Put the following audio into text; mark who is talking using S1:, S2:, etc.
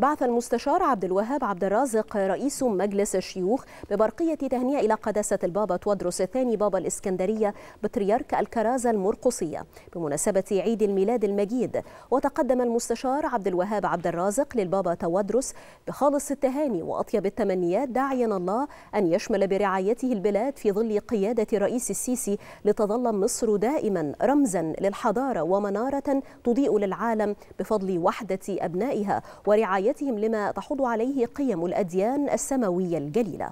S1: بعث المستشار عبد الوهاب عبد الرازق رئيس مجلس الشيوخ ببرقية تهنئة إلى قداسة البابا تودروس الثاني بابا الإسكندرية بطريرك الكرازة المرقصية بمناسبة عيد الميلاد المجيد وتقدم المستشار عبد الوهاب عبد الرازق للبابا تودروس بخالص التهاني وأطيب التمنيات داعيا الله أن يشمل برعايته البلاد في ظل قيادة الرئيس السيسي لتظل مصر دائما رمزا للحضارة ومنارة تضيء للعالم بفضل وحدة أبنائها ورعاية رعايتهم لما تحض عليه قيم الأديان السماوية الجليلة